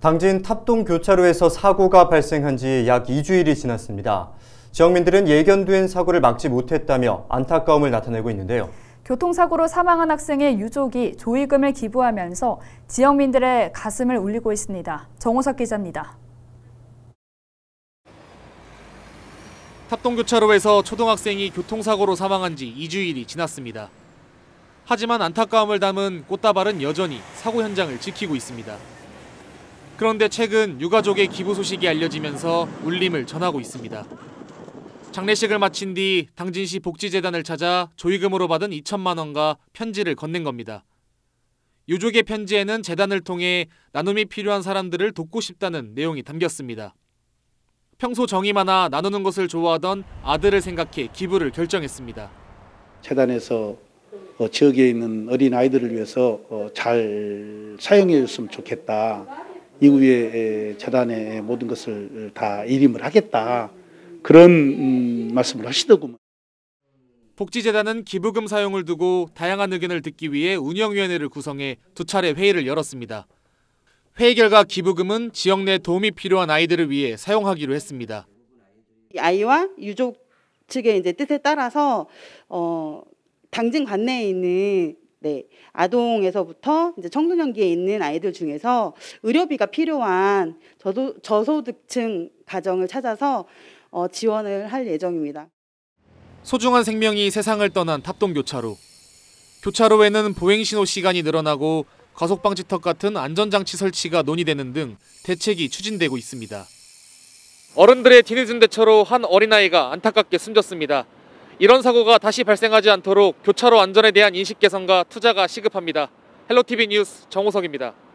당진 탑동 교차로에서 사고가 발생한 지 약 2주일이 지났습니다. 지역민들은 예견된 사고를 막지 못했다며 안타까움을 나타내고 있는데요. 교통사고로 사망한 학생의 유족이 조의금을 기부하면서 지역민들의 가슴을 울리고 있습니다. 정호석 기자입니다. 탑동교차로에서 초등학생이 교통사고로 사망한 지 2주일이 지났습니다. 하지만 안타까움을 담은 꽃다발은 여전히 사고 현장을 지키고 있습니다. 그런데 최근 유가족의 기부 소식이 알려지면서 울림을 전하고 있습니다. 장례식을 마친 뒤 당진시 복지재단을 찾아 조의금으로 받은 2천만 원과 편지를 건넨 겁니다. 유족의 편지에는 재단을 통해 나눔이 필요한 사람들을 돕고 싶다는 내용이 담겼습니다. 평소 정이 많아 나누는 것을 좋아하던 아들을 생각해 기부를 결정했습니다. 재단에서 어, 지역에 있는 어린 아이들을 위해서 어, 잘 사용해 줬으면 좋겠다. 이후에 재단의 모든 것을 다 일임을 하겠다 그런 음, 말씀을 하시더군요. 복지재단은 기부금 사용을 두고 다양한 의견을 듣기 위해 운영위원회를 구성해 두 차례 회의를 열었습니다. 회의 결과 기부금은 지역 내 도움이 필요한 아이들을 위해 사용하기로 했습니다. 아이와 유족 측의 이제 뜻에 따라서 어, 당진 관내에 있는 네, 아동에서부터 이제 청소년기에 있는 아이들 중에서 의료비가 필요한 저도, 저소득층 가정을 찾아서 어, 지원을 할 예정입니다. 소중한 생명이 세상을 떠난 탑동 교차로. 교차로에는 보행 신호 시간이 늘어나고 가속 방지턱 같은 안전장치 설치가 논의되는 등 대책이 추진되고 있습니다. 어른들의 뒤늦은 대처로 한 어린아이가 안타깝게 숨졌습니다. 이런 사고가 다시 발생하지 않도록 교차로 안전에 대한 인식 개선과 투자가 시급합니다. 헬로티비 뉴스 정우석입니다.